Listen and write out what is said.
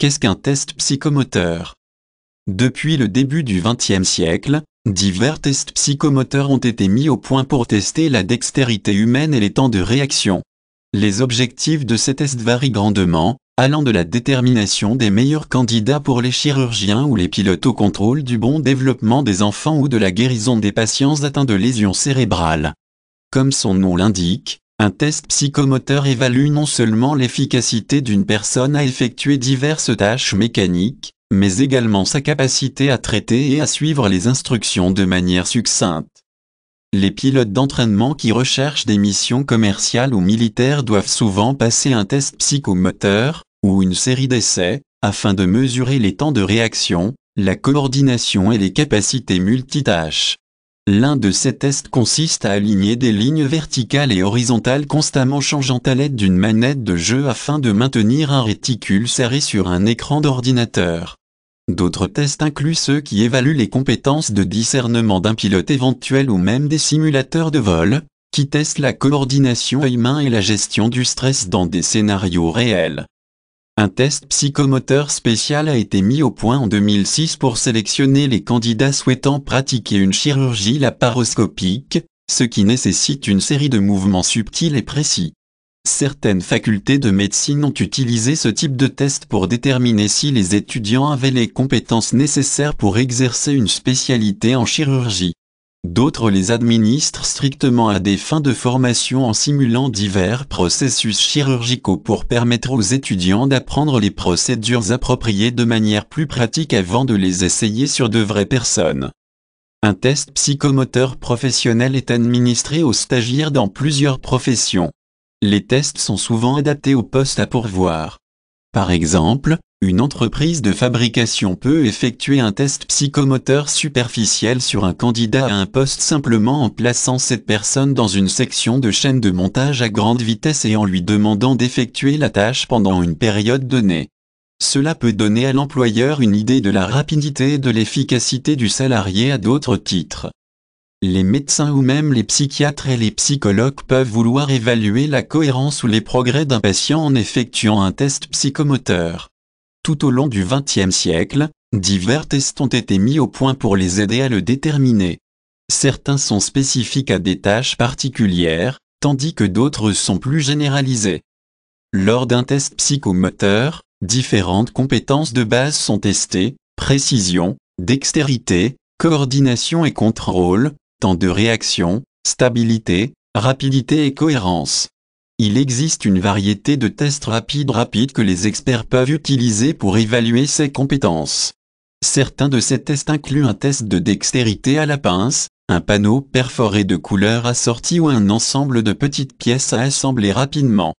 Qu'est-ce qu'un test psychomoteur Depuis le début du XXe siècle, divers tests psychomoteurs ont été mis au point pour tester la dextérité humaine et les temps de réaction. Les objectifs de ces tests varient grandement, allant de la détermination des meilleurs candidats pour les chirurgiens ou les pilotes au contrôle du bon développement des enfants ou de la guérison des patients atteints de lésions cérébrales. Comme son nom l'indique, un test psychomoteur évalue non seulement l'efficacité d'une personne à effectuer diverses tâches mécaniques, mais également sa capacité à traiter et à suivre les instructions de manière succincte. Les pilotes d'entraînement qui recherchent des missions commerciales ou militaires doivent souvent passer un test psychomoteur, ou une série d'essais, afin de mesurer les temps de réaction, la coordination et les capacités multitâches. L'un de ces tests consiste à aligner des lignes verticales et horizontales constamment changeantes à l'aide d'une manette de jeu afin de maintenir un réticule serré sur un écran d'ordinateur. D'autres tests incluent ceux qui évaluent les compétences de discernement d'un pilote éventuel ou même des simulateurs de vol, qui testent la coordination œil-main et la gestion du stress dans des scénarios réels. Un test psychomoteur spécial a été mis au point en 2006 pour sélectionner les candidats souhaitant pratiquer une chirurgie laparoscopique, ce qui nécessite une série de mouvements subtils et précis. Certaines facultés de médecine ont utilisé ce type de test pour déterminer si les étudiants avaient les compétences nécessaires pour exercer une spécialité en chirurgie d'autres les administrent strictement à des fins de formation en simulant divers processus chirurgicaux pour permettre aux étudiants d'apprendre les procédures appropriées de manière plus pratique avant de les essayer sur de vraies personnes. Un test psychomoteur professionnel est administré aux stagiaires dans plusieurs professions. Les tests sont souvent adaptés au poste à pourvoir. Par exemple, une entreprise de fabrication peut effectuer un test psychomoteur superficiel sur un candidat à un poste simplement en plaçant cette personne dans une section de chaîne de montage à grande vitesse et en lui demandant d'effectuer la tâche pendant une période donnée. Cela peut donner à l'employeur une idée de la rapidité et de l'efficacité du salarié à d'autres titres. Les médecins ou même les psychiatres et les psychologues peuvent vouloir évaluer la cohérence ou les progrès d'un patient en effectuant un test psychomoteur tout au long du XXe siècle, divers tests ont été mis au point pour les aider à le déterminer. Certains sont spécifiques à des tâches particulières, tandis que d'autres sont plus généralisés. Lors d'un test psychomoteur, différentes compétences de base sont testées, précision, dextérité, coordination et contrôle, temps de réaction, stabilité, rapidité et cohérence. Il existe une variété de tests rapides rapides que les experts peuvent utiliser pour évaluer ces compétences. Certains de ces tests incluent un test de dextérité à la pince, un panneau perforé de couleurs assorties ou un ensemble de petites pièces à assembler rapidement.